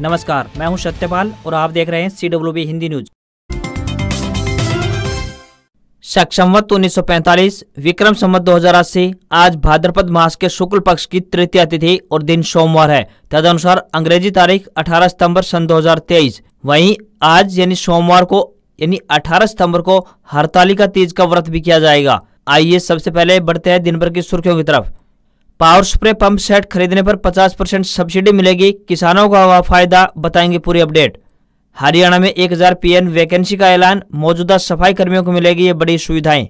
नमस्कार मैं हूं सत्यपाल और आप देख रहे हैं C W B Hindi news वत्त उन्नीस सौ पैंतालीस विक्रम संवत दो हजार अस्सी आज भाद्रपद मास के शुक्ल पक्ष की तृतीय तिथि और दिन सोमवार है तदनुसार अंग्रेजी तारीख 18 सितंबर सन 2023 वहीं आज यानी सोमवार को यानी 18 सितंबर को हड़तालिका तीज का व्रत भी किया जाएगा आइए सबसे पहले बढ़ते हैं दिन भर की सुर्खियों की तरफ पावर स्प्रे पंप सेट खरीदने पर 50 परसेंट सब्सिडी मिलेगी किसानों का हुआ फायदा बताएंगे पूरी अपडेट हरियाणा में 1000 हजार पीएन वैकेंसी का ऐलान मौजूदा सफाई कर्मियों को मिलेगी ये बड़ी सुविधाएं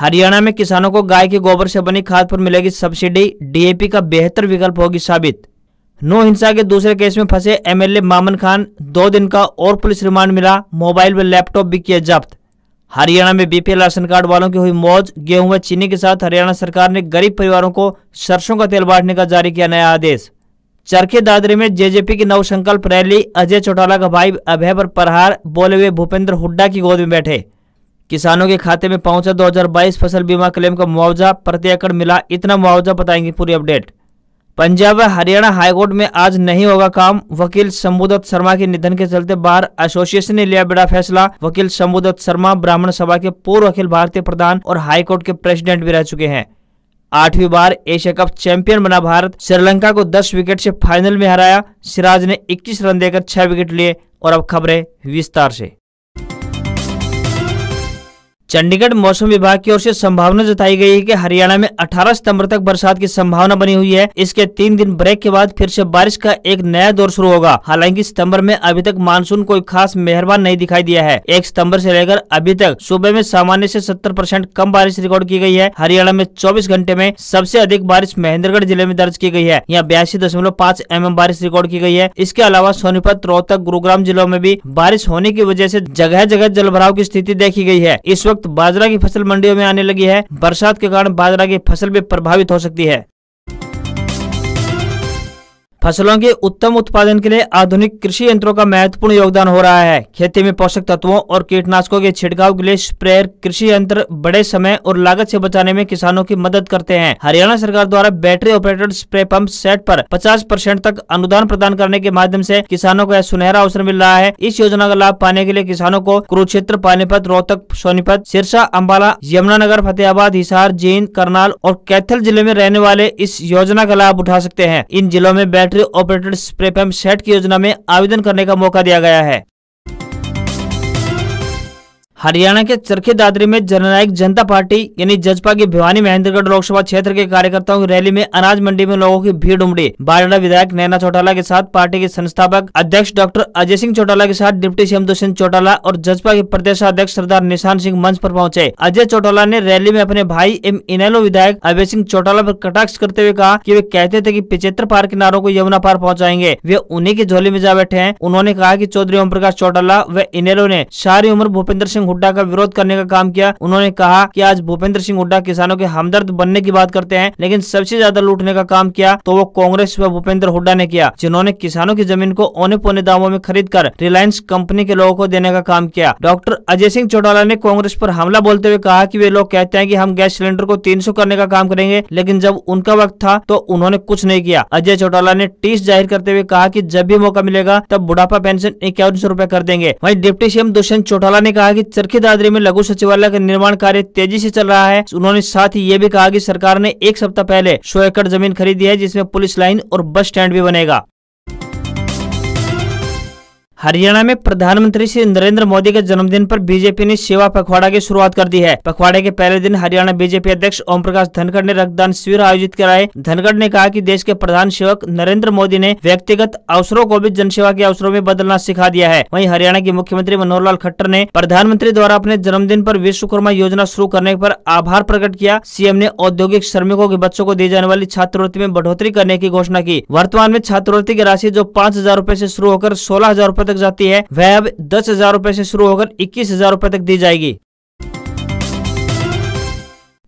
हरियाणा में किसानों को गाय के गोबर से बनी खाद पर मिलेगी सब्सिडी डीएपी का बेहतर विकल्प होगी साबित नो हिंसा के दूसरे केस में फंसे एमएलए मामन खान दो दिन का और पुलिस रिमांड मिला मोबाइल व लैपटॉप भी किए जब्त हरियाणा में बीपीएल राशन कार्ड वालों की हुई मौज गेहूं व चीनी के साथ हरियाणा सरकार ने गरीब परिवारों को सरसों का तेल बांटने का जारी किया नया आदेश चरखे दादरी में जेजेपी की नवसंकल्प रैली अजय चौटाला का भाई अभय पर प्रहार बोले हुए भूपेंद्र हुड्डा की गोद में बैठे किसानों के खाते में पहुंचा 2022 फसल बीमा क्लेम का मुआवजा प्रति एकड़ मिला इतना मुआवजा बताएंगे पूरी अपडेट पंजाब व हरियाणा हाईकोर्ट में आज नहीं होगा काम वकील शंभुदत्त शर्मा के निधन के चलते बार एसोसिएशन ने लिया बड़ा फैसला वकील शंभुदत्त शर्मा ब्राह्मण सभा के पूर्व अखिल भारतीय प्रधान और हाईकोर्ट के प्रेसिडेंट भी रह चुके हैं आठवीं बार एशिया कप चैंपियन बना भारत श्रीलंका को 10 विकेट से फाइनल में हराया सिराज ने 21 रन देकर 6 विकेट लिए और अब खबरें विस्तार से चंडीगढ़ मौसम विभाग की ओर से संभावना जताई गई है कि हरियाणा में 18 सितंबर तक बरसात की संभावना बनी हुई है इसके तीन दिन ब्रेक के बाद फिर से बारिश का एक नया दौर शुरू होगा हालांकि सितंबर में अभी तक मानसून कोई खास मेहरबान नहीं दिखाई दिया है एक सितंबर से लेकर अभी तक सुबह में सामान्य से 70 परसेंट कम बारिश रिकॉर्ड की गई है हरियाणा में चौबीस घंटे में सबसे अधिक बारिश महेंद्रगढ़ जिले में दर्ज की गई है यहाँ बयासी दशमलव पाँच एम बारिश रिकॉर्ड की गई है इसके अलावा सोनीपत रोहतक गुरुग्राम जिलों में भी बारिश होने की वजह ऐसी जगह जगह जल की स्थिति देखी गयी है इस वक्त वक्त बाजरा की फसल मंडियों में आने लगी है बरसात के कारण बाजरा की फसल भी प्रभावित हो सकती है फसलों के उत्तम उत्पादन के लिए आधुनिक कृषि यंत्रों का महत्वपूर्ण योगदान हो रहा है खेती में पोषक तत्वों और कीटनाशकों के छिड़काव के लिए स्प्रेयर कृषि यंत्र बड़े समय और लागत से बचाने में किसानों की मदद करते हैं हरियाणा सरकार द्वारा battery operated spray pump set पर 50 परसेंट तक अनुदान प्रदान करने के माध्यम से किसानों को यह सुनहरा अवसर मिल रहा है इस योजना का लाभ पाने के लिए किसानों को कुरुक्षेत्र पानीपत रोहतक सोनीपत सिरसा अम्बाला यमुनानगर फतेहाबाद हिसार जींद करनाल और कैथल जिले में रहने वाले इस योजना का लाभ उठा सकते हैं इन जिलों में battery battery operated spray pump set की योजना में आवेदन करने का मौका दिया गया है हरियाणा के चरखे दादरी में जननायक जनता पार्टी यानी जजपा की भिवानी महेंद्रगढ़ लोकसभा क्षेत्र के कार्यकर्ताओं की रैली में अनाज मंडी में लोगों की भीड़ उमड़ी बारडा विधायक नैना चौटाला के साथ पार्टी के संस्थापक अध्यक्ष डॉक्टर अजय सिंह चौटाला के साथ डिप्टी सीएम दुष्यंत चौटाला और जजपा के प्रदेश अध्यक्ष सरदार निशान सिंह मंच आरोप पहुँचे अजय चौटाला ने रैली में अपने भाई एम इनेलो विधायक अजय सिंह चौटाला आरोप कटाक्ष करते हुए कहा की वे कहते थे की पिछहत्तर पार किनारों को यमुना पार पहुँचाएंगे वे उन्हीं की झोली में जा बैठे हैं उन्होंने कहा की चौधरी ओम प्रकाश चौटाला व इनेलो ने सारी उम्र भूपेंद्र सिंह हुड्डा का विरोध करने का काम किया उन्होंने कहा कि आज भूपेंद्र सिंह हुड्डा किसानों के हमदर्द बनने की बात करते हैं लेकिन सबसे ज्यादा लूटने का काम किया तो वो कांग्रेस व भूपेंद्र हुड्डा ने किया जिन्होंने किसानों की जमीन को औने पौने दामों में खरीद कर रिलायंस कंपनी के लोगों को देने का काम किया डॉक्टर अजय सिंह चौटाला ने कांग्रेस पर हमला बोलते हुए कहा कि वे लोग कहते हैं कि हम गैस सिलेंडर को सौ करने का काम करेंगे लेकिन जब उनका वक्त था तो उन्होंने कुछ नहीं किया अजय चौटाला ने टीस जाहिर करते हुए कहा कि जब भी मौका मिलेगा तब बुढ़ापा पेंशन इक्यावन सौ रूपए कर देंगे वही डिप्टी सीएम दुष्यंत चौटाला ने कहा की चरखी दादरी में लघु सचिवालय का निर्माण कार्य तेजी से चल रहा है उन्होंने साथ ही ये भी कहा कि सरकार ने एक सप्ताह पहले सौ एकड़ जमीन खरीदी है जिसमें पुलिस लाइन और बस स्टैंड भी बनेगा हरियाणा में प्रधानमंत्री श्री नरेंद्र मोदी के जन्मदिन पर बीजेपी ने सेवा पखवाड़ा की शुरुआत कर दी है पखवाड़े के पहले दिन हरियाणा बीजेपी अध्यक्ष ओम प्रकाश धनखड़ ने रक्तदान शिविर आयोजित कराए धनखड़ ने कहा कि देश के प्रधान सेवक नरेंद्र मोदी ने व्यक्तिगत अवसरों को भी जनसेवा के अवसरों में बदलना सिखा दिया है वही हरियाणा के मुख्यमंत्री मनोहर लाल खट्टर ने प्रधानमंत्री द्वारा अपने जन्मदिन आरोप विश्वकर्मा योजना शुरू करने आरोप आभार प्रकट किया सीएम ने औद्योगिक श्रमिकों के बच्चों को दी जाने वाली छात्रवृत्ति में बढ़ोतरी करने की घोषणा की वर्तमान में छात्रवृत्ति की राशि जो पाँच हजार ऐसी शुरू होकर सोलह हजार तक जाती है वह अब दस हजार रूपए से शुरू होकर इक्कीस हजार रूपए तक दी जाएगी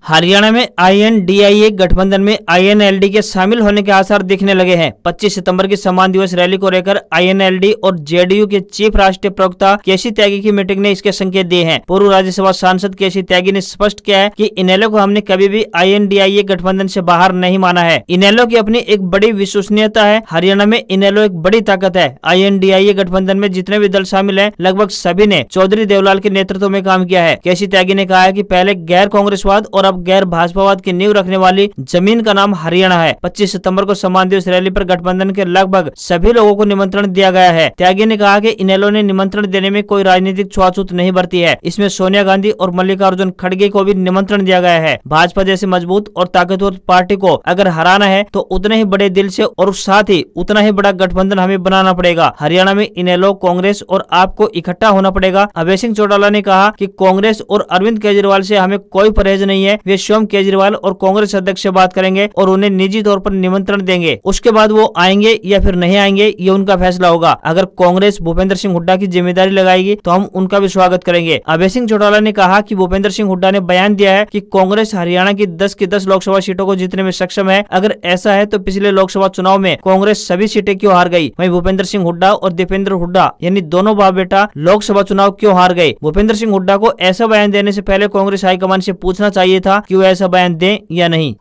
हरियाणा में आईएनडीआईए गठबंधन में आईएनएलडी के शामिल होने के आसार दिखने लगे हैं 25 सितंबर की समान दिवस रैली को लेकर आईएनएलडी और जेडीयू के चीफ राष्ट्रीय प्रवक्ता केसी त्यागी की मीटिंग ने इसके संकेत दिए हैं पूर्व राज्यसभा सांसद केसी त्यागी ने स्पष्ट किया है कि इनेलो को हमने कभी भी ए गठबंधन ऐसी बाहर नहीं माना है इनेलो की अपनी एक बड़ी विश्वसनीयता है हरियाणा में इनेलो एक बड़ी ताकत है ए गठबंधन में जितने भी दल शामिल है लगभग सभी ने चौधरी देवलाल के नेतृत्व में काम किया है केसी त्यागी ने कहा की पहले गैर कांग्रेसवाद और खिलाफ गैर भाजपावाद की नींव रखने वाली जमीन का नाम हरियाणा है पच्चीस सितम्बर को समान दिवस रैली आरोप गठबंधन के लगभग सभी लोगों को निमंत्रण दिया गया है त्यागी ने कहा की इनेलो ने निमंत्रण देने में कोई राजनीतिक छुआछूत नहीं बरती है इसमें सोनिया गांधी और मल्लिकार्जुन खड़गे को भी निमंत्रण दिया गया है भाजपा जैसी मजबूत और ताकतवर पार्टी को अगर हराना है तो उतने ही बड़े दिल से और साथ ही उतना ही बड़ा गठबंधन हमें बनाना पड़ेगा हरियाणा में इनेलो कांग्रेस और आपको इकट्ठा होना पड़ेगा अभय सिंह चौटाला ने कहा कि कांग्रेस और अरविंद केजरीवाल से हमें कोई परहेज नहीं है वे स्वयं केजरीवाल और कांग्रेस अध्यक्ष से बात करेंगे और उन्हें निजी तौर पर निमंत्रण देंगे उसके बाद वो आएंगे या फिर नहीं आएंगे ये उनका फैसला होगा अगर कांग्रेस भूपेंद्र सिंह हुड्डा की जिम्मेदारी लगाएगी तो हम उनका भी स्वागत करेंगे अभय सिंह चौटाला ने कहा की भूपेंद्र सिंह हुड्डा ने बयान दिया है की कांग्रेस हरियाणा की दस की दस लोकसभा सीटों को जीतने में सक्षम है अगर ऐसा है तो पिछले लोकसभा चुनाव में कांग्रेस सभी सीटें क्यों हार गई वही भूपेंद्र सिंह हुड्डा और दीपेंद्र हुड्डा यानी दोनों बाप बेटा लोकसभा चुनाव क्यों हार गए भूपेंद्र सिंह हुड्डा को ऐसा बयान देने से पहले कांग्रेस हाईकमान से पूछना चाहिए था होगा कि वो ऐसा बयान दें या नहीं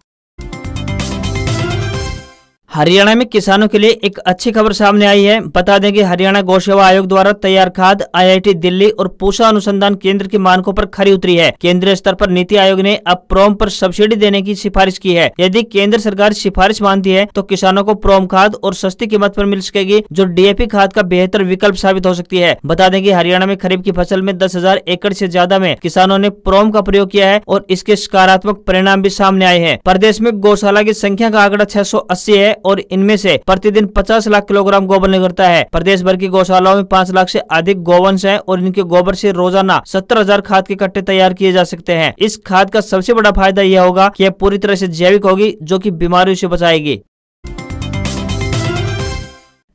हरियाणा में किसानों के लिए एक अच्छी खबर सामने आई है बता दें कि हरियाणा गौसेवा आयोग द्वारा तैयार खाद आईआईटी दिल्ली और पूसा अनुसंधान केंद्र के मानकों पर खरी उतरी है केंद्रीय स्तर पर नीति आयोग ने अब प्रोम पर सब्सिडी देने की सिफारिश की है यदि केंद्र सरकार सिफारिश मानती है तो किसानों को प्रोम खाद और सस्ती कीमत आरोप मिल सकेगी जो डी खाद का बेहतर विकल्प साबित हो सकती है बता दें की हरियाणा में खरीफ की फसल में दस एकड़ ऐसी ज्यादा में किसानों ने प्रोम का प्रयोग किया है और इसके सकारात्मक परिणाम भी सामने आए हैं प्रदेश में गौशाला की संख्या का आंकड़ा छह है और इनमें से प्रतिदिन 50 लाख किलोग्राम गोबर निकलता है प्रदेश भर की गौशालाओं में 5 लाख से अधिक गोवंश हैं और इनके गोबर से रोजाना 70,000 खाद के कट्टे तैयार किए जा सकते हैं इस खाद का सबसे बड़ा फायदा यह होगा की यह पूरी तरह ऐसी जैविक होगी जो की बीमारियों ऐसी बचाएगी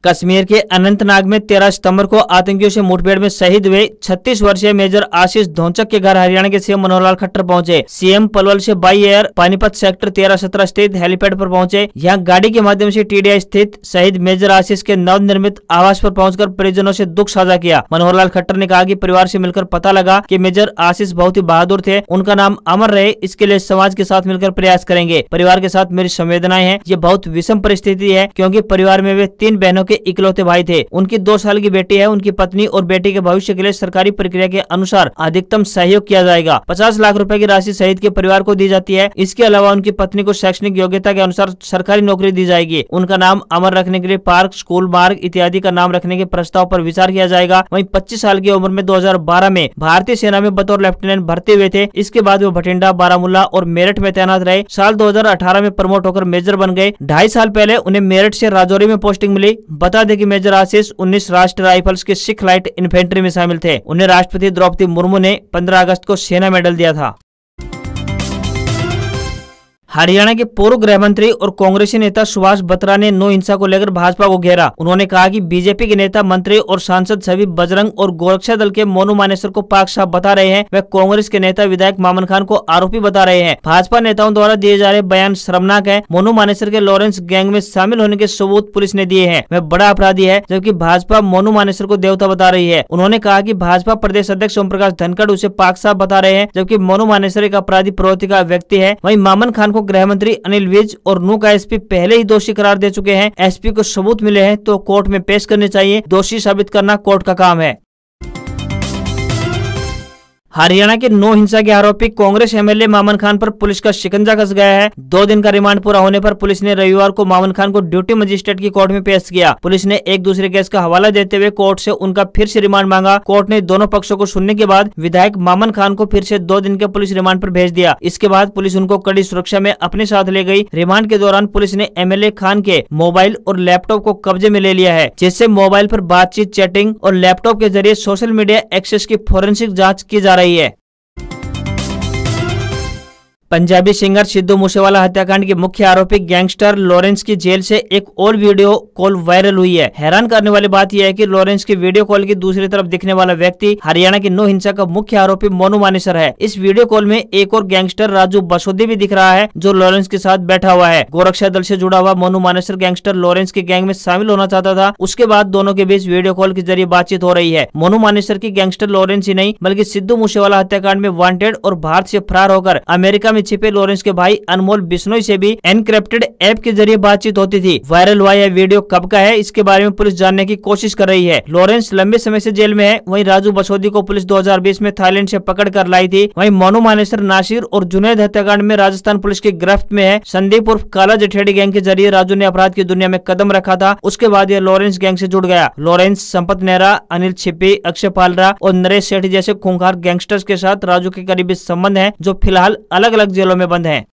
कश्मीर के अनंतनाग में तेरह सितंबर को आतंकियों से मुठभेड़ में शहीद हुए 36 वर्षीय मेजर आशीष धोचक के घर हरियाणा के सीएम मनोहर लाल खट्टर पहुंचे सीएम पलवल से बाई एयर पानीपत सेक्टर तेरह सत्रह स्थित हेलीपैड पर पहुंचे यहां गाड़ी के माध्यम से टीडीआई स्थित शहीद मेजर आशीष के नव निर्मित आवास पर पहुंचकर परिजनों से दुख साझा किया मनोहर लाल खट्टर ने कहा की परिवार से मिलकर पता लगा की मेजर आशीष बहुत ही बहादुर थे उनका नाम अमर रहे इसके लिए समाज के साथ मिलकर प्रयास करेंगे परिवार के साथ मेरी संवेदनाएं हैं ये बहुत विषम परिस्थिति है क्यूँकी परिवार में वे तीन बहनों के इकलौते भाई थे उनकी दो साल की बेटी है उनकी पत्नी और बेटी के भविष्य के लिए सरकारी प्रक्रिया के अनुसार अधिकतम सहयोग किया जाएगा पचास लाख रूपए की राशि शहीद के परिवार को दी जाती है इसके अलावा उनकी पत्नी को शैक्षणिक योग्यता के अनुसार सरकारी नौकरी दी जाएगी उनका नाम अमर रखने के लिए पार्क स्कूल मार्ग इत्यादि का नाम रखने के प्रस्ताव आरोप विचार किया जाएगा वही पच्चीस साल की उम्र में दो में भारतीय सेना में बतौर लेफ्टिनेंट भर्ती हुए थे इसके बाद वो भटिंडा बारामूला और मेरठ में तैनात रहे साल 2018 में प्रमोट होकर मेजर बन गए ढाई साल पहले उन्हें मेरठ से राजौरी में पोस्टिंग मिली बता दें कि मेजर आशीष उन्नीस राष्ट्र राइफल्स के सिख लाइट इन्फेंट्री में शामिल थे उन्हें राष्ट्रपति द्रौपदी मुर्मू ने पंद्रह अगस्त को सेना मेडल दिया था हरियाणा के पूर्व गृह मंत्री और कांग्रेसी नेता सुभाष बत्रा ने नो हिंसा को लेकर भाजपा को घेरा उन्होंने कहा कि बीजेपी के नेता मंत्री और सांसद सभी बजरंग और गोरक्षा दल के मोनू मानेसर को पाक साहब बता रहे हैं वह कांग्रेस के नेता विधायक मामन खान को आरोपी बता रहे हैं भाजपा नेताओं द्वारा दिए जा रहे बयान शर्मनाक है मोनू मानेसर के लॉरेंस गैंग में शामिल होने के सबूत पुलिस ने दिए है वह बड़ा अपराधी है जबकि भाजपा मोनू मानेसर को देवता बता रही है उन्होंने कहा की भाजपा प्रदेश अध्यक्ष ओम प्रकाश धनखड़ उसे पाक साहब बता रहे हैं जबकि मोनू मानेसर एक अपराधी प्रवृत्ति का व्यक्ति है वही मामन खान को गृह मंत्री अनिल विज और नू का एसपी पहले ही दोषी करार दे चुके हैं एसपी को सबूत मिले हैं तो कोर्ट में पेश करने चाहिए दोषी साबित करना कोर्ट का काम है हरियाणा के नौ हिंसा के आरोपी कांग्रेस एमएलए मामन खान पर पुलिस का शिकंजा कस गया है दो दिन का रिमांड पूरा होने पर पुलिस ने रविवार को मामन खान को ड्यूटी मजिस्ट्रेट की कोर्ट में पेश किया पुलिस ने एक दूसरे केस का हवाला देते हुए कोर्ट से उनका फिर से रिमांड मांगा कोर्ट ने दोनों पक्षों को सुनने के बाद विधायक मामन खान को फिर से दो दिन के पुलिस रिमांड पर भेज दिया इसके बाद पुलिस उनको कड़ी सुरक्षा में अपने साथ ले गई रिमांड के दौरान पुलिस ने एम खान के मोबाइल और लैपटॉप को कब्जे में ले लिया है जिससे मोबाइल आरोप बातचीत चैटिंग और लैपटॉप के जरिए सोशल मीडिया एक्सेस की फोरेंसिक जाँच की जा रही चाहिए पंजाबी सिंगर सिद्धू मूसेवाला हत्याकांड के मुख्य आरोपी गैंगस्टर लॉरेंस की जेल से एक और वीडियो कॉल वायरल हुई है हैरान करने वाली बात यह है कि लॉरेंस की वीडियो कॉल की दूसरी तरफ दिखने वाला व्यक्ति हरियाणा की नो हिंसा का मुख्य आरोपी मोनू मानेसर है इस वीडियो कॉल में एक और गैंगस्टर राजू बसोदी भी दिख रहा है जो लॉरेंस के साथ बैठा हुआ है गोरक्षा दल से जुड़ा हुआ मोनू मानेसर गैंगस्टर लॉरेंस के गैंग में शामिल होना चाहता था उसके बाद दोनों के बीच वीडियो कॉल के जरिए बातचीत हो रही है मोनू मानेसर की गैंगस्टर लॉरेंस ही नहीं बल्कि सिद्धू मूसेवाला हत्याकांड में वांटेड और भारत से फरार होकर अमेरिका में छिपे लॉरेंस के भाई अनमोल बिश्नोई से भी एनक्रिप्टेड ऐप के जरिए बातचीत होती थी वायरल हुआ यह वीडियो कब का है इसके बारे में पुलिस जानने की कोशिश कर रही है लॉरेंस लंबे समय से जेल में है वहीं राजू बसोदी को पुलिस 2020 में थाईलैंड से पकड़ कर लाई थी वहीं मोनू मानेसर नासिर और जुनेद हत्याकांड में राजस्थान पुलिस की गिरफ्त में है संदीप उर्फ काला जठेड़ी गैंग के जरिए राजू ने अपराध की दुनिया में कदम रखा था उसके बाद यह लॉरेंस गैंग से जुड़ गया लॉरेंस संपत नेहरा अनिल छिपी अक्षय पालरा और नरेश सेठी जैसे खूंखार गैंगस्टर्स के साथ राजू के करीबी संबंध है जो फिलहाल अलग अलग अलग जेलों में बंद हैं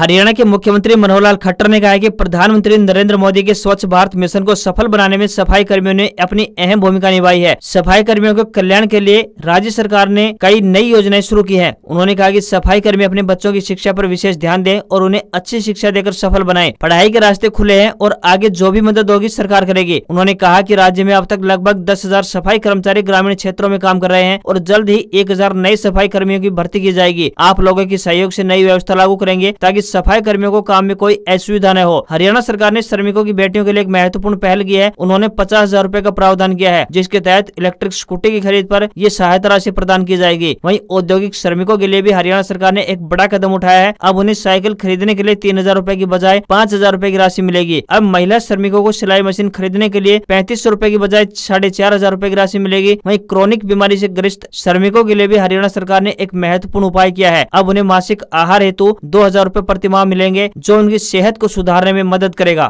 हरियाणा के मुख्यमंत्री मनोहर लाल खट्टर ने कहा है कि प्रधानमंत्री नरेंद्र मोदी के स्वच्छ भारत मिशन को सफल बनाने में सफाई कर्मियों ने अपनी अहम भूमिका निभाई है सफाई कर्मियों के कल्याण के लिए राज्य सरकार ने कई नई योजनाएं शुरू की है उन्होंने कहा कि सफाई कर्मी अपने बच्चों की शिक्षा पर विशेष ध्यान दे और उन्हें अच्छी शिक्षा देकर सफल बनाए पढ़ाई के रास्ते खुले हैं और आगे जो भी मदद होगी सरकार करेगी उन्होंने कहा की राज्य में अब तक लगभग दस सफाई कर्मचारी ग्रामीण क्षेत्रों में काम कर रहे हैं और जल्द ही एक नए सफाई कर्मियों की भर्ती की जाएगी आप लोगों के सहयोग ऐसी नई व्यवस्था लागू करेंगे ताकि सफाई कर्मियों को काम में कोई असुविधा न हो हरियाणा सरकार ने श्रमिकों की बेटियों के लिए एक महत्वपूर्ण पहल की है उन्होंने पचास हजार रूपए का प्रावधान किया है जिसके तहत इलेक्ट्रिक स्कूटी की खरीद पर यह सहायता राशि प्रदान की जाएगी वहीं औद्योगिक श्रमिकों के लिए भी हरियाणा सरकार ने एक बड़ा कदम उठाया है अब उन्हें साइकिल खरीदने के लिए तीन हजार रूपए की बजाय पाँच हजार रूपए की राशि मिलेगी अब महिला श्रमिकों को सिलाई मशीन खरीदने के लिए पैंतीस सौ रूपए की बजाय साढ़े चार हजार रूपए की राशि मिलेगी वहीं क्रोनिक बीमारी से ग्रस्त श्रमिकों के लिए भी हरियाणा सरकार ने एक महत्वपूर्ण उपाय किया है अब उन्हें मासिक आहार हेतु दो हजार रूपए प्रतिमा मिलेंगे जो उनकी सेहत को सुधारने में मदद करेगा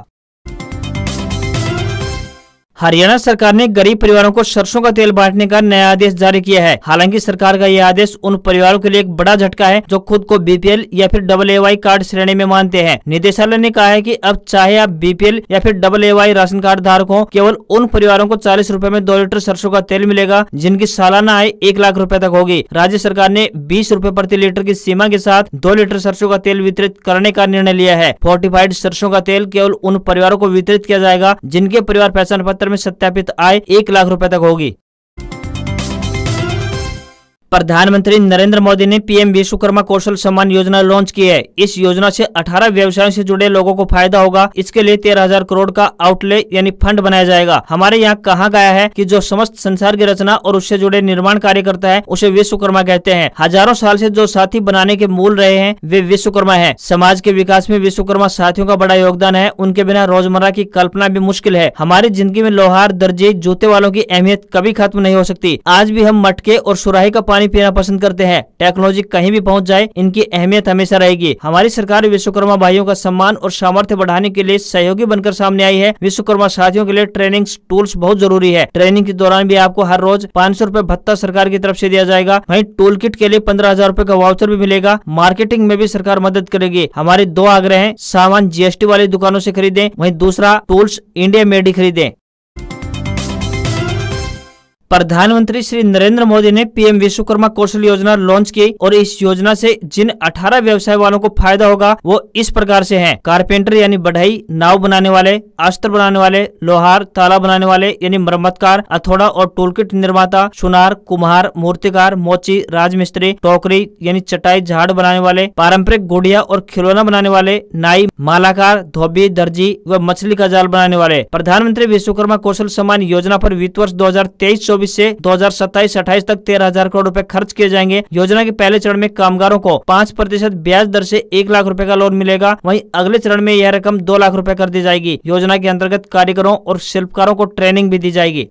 हरियाणा सरकार ने गरीब परिवारों को सरसों का तेल बांटने का नया आदेश जारी किया है हालांकि सरकार का यह आदेश उन परिवारों के लिए एक बड़ा झटका है जो खुद को बीपीएल या फिर डबल ए वाई कार्ड श्रेणी में मानते हैं निदेशालय ने कहा है कि अब चाहे आप बीपीएल या फिर double A Y ration card धारक हो केवल उन परिवारों को चालीस रूपए में दो लीटर सरसों का तेल मिलेगा जिनकी सालाना आय एक लाख रूपए तक होगी राज्य सरकार ने बीस रूपए प्रति लीटर की सीमा के साथ दो लीटर सरसों का तेल वितरित करने का निर्णय लिया है फोर्टिफाइड सरसों का तेल केवल उन परिवारों को वितरित किया जाएगा जिनके परिवार पहचान पत्र में सत्यापित आय एक लाख रुपए तक होगी प्रधानमंत्री नरेंद्र मोदी ने पीएम विश्वकर्मा कौशल सम्मान योजना लॉन्च की है इस योजना से 18 व्यवसायों से जुड़े लोगों को फायदा होगा इसके लिए तेरह हजार करोड़ का आउटले यानी फंड बनाया जाएगा हमारे यहाँ कहा गया है कि जो समस्त संसार की रचना और उससे जुड़े निर्माण कार्य करता है उसे विश्वकर्मा कहते हैं हजारों साल ऐसी जो साथी बनाने के मूल रहे हैं वे विश्वकर्मा है समाज के विकास में विश्वकर्मा साथियों का बड़ा योगदान है उनके बिना रोजमर्रा की कल्पना भी मुश्किल है हमारी जिंदगी में लोहार दर्जे जूते वालों की अहमियत कभी खत्म नहीं हो सकती आज भी हम मटके और सुराही का पानी पानी पीना पसंद करते हैं टेक्नोलॉजी कहीं भी पहुँच जाए इनकी अहमियत हमेशा रहेगी हमारी सरकार विश्वकर्मा भाइयों का सम्मान और सामर्थ्य बढ़ाने के लिए सहयोगी बनकर सामने आई है विश्वकर्मा साथियों के लिए ट्रेनिंग टूल्स बहुत जरूरी है ट्रेनिंग के दौरान भी आपको हर रोज पाँच सौ रूपए भत्ता सरकार की तरफ ऐसी दिया जाएगा वही टूल किट के लिए पंद्रह हजार रूपए का वाउचर भी मिलेगा मार्केटिंग में भी सरकार मदद करेगी हमारे दो आग्रह है सामान जीएसटी वाली दुकानों ऐसी खरीदे वही दूसरा टूल्स इंडिया मेड ही प्रधानमंत्री श्री नरेंद्र मोदी ने पीएम विश्वकर्मा कौशल योजना लॉन्च की और इस योजना से जिन 18 व्यवसाय वालों को फायदा होगा वो इस प्रकार से हैं कारपेंटर यानी बढ़ई नाव बनाने वाले अस्त्र बनाने वाले लोहार ताला बनाने वाले यानी मरम्मतकार अथोड़ा और टूलकिट निर्माता सुनार कुम्हार मूर्तिकार मोची राजमिस्त्री टोकरी यानी चटाई झाड़ बनाने वाले पारंपरिक गुड़िया और खिलौना बनाने वाले नाई मालाकार धोबी दर्जी व मछली का जाल बनाने वाले प्रधानमंत्री विश्वकर्मा कौशल सम्मान योजना आरोप वित्त वर्ष दो हजार दो से 2027-28 तक तेरह हजार करोड़ रुपए खर्च किए जाएंगे योजना के पहले चरण में कामगारों को पाँच प्रतिशत ब्याज दर से एक लाख रुपए का लोन मिलेगा वहीं अगले चरण में यह रकम दो लाख रुपए कर दी जाएगी योजना के अंतर्गत कारीगरों और शिल्पकारों को ट्रेनिंग भी दी जाएगी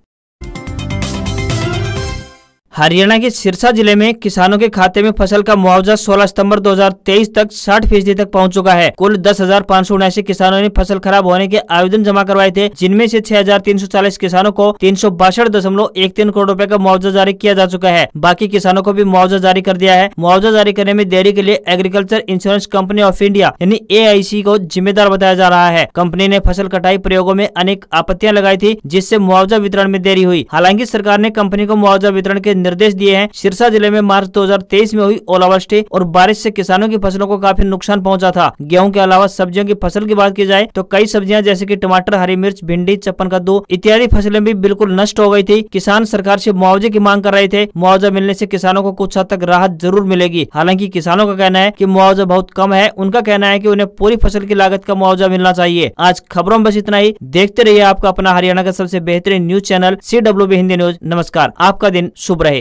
हरियाणा के सिरसा जिले में किसानों के खाते में फसल का मुआवजा 16 सितंबर 2023 तक 60 फीसदी तक पहुंच चुका है कुल दस हजार पाँच सौ किसानों ने फसल खराब होने के आवेदन जमा करवाए थे जिनमें से 6,340 किसानों को तीन सौ बासठ दशमलव एक तीन करोड़ रूपए का मुआवजा जारी किया जा चुका है बाकी किसानों को भी मुआवजा जारी कर दिया है मुआवजा जारी करने में देरी के लिए agriculture insurance company of India यानी ए को जिम्मेदार बताया जा रहा है कंपनी ने फसल कटाई प्रयोगों में अनेक आपत्तियाँ लगाई थी जिससे मुआवजा वितरण में देरी हुई हालांकि सरकार ने कंपनी को मुआवजा वितरण के निर्देश दिए हैं सिरसा जिले में मार्च 2023 में हुई ओलावृष्टि और बारिश से किसानों की फसलों को काफी नुकसान पहुंचा था गेहूं के अलावा सब्जियों की फसल की बात की जाए तो कई सब्जियां जैसे कि टमाटर हरी मिर्च भिंडी चप्पन कद्दू इत्यादि फसलें भी बिल्कुल नष्ट हो गयी थी किसान सरकार ऐसी मुआवजे की मांग कर रहे थे मुआवजा मिलने ऐसी किसानों को कुछ हद तक राहत जरूर मिलेगी हालांकि किसानों का कहना है की मुआवजा बहुत कम है उनका कहना है की उन्हें पूरी फसल की लागत का मुआवजा मिलना चाहिए आज खबरों में बस इतना ही देखते रहिए आपका अपना हरियाणा का सबसे बेहतरीन news channel C Hindi news नमस्कार आपका दिन शुभ रहे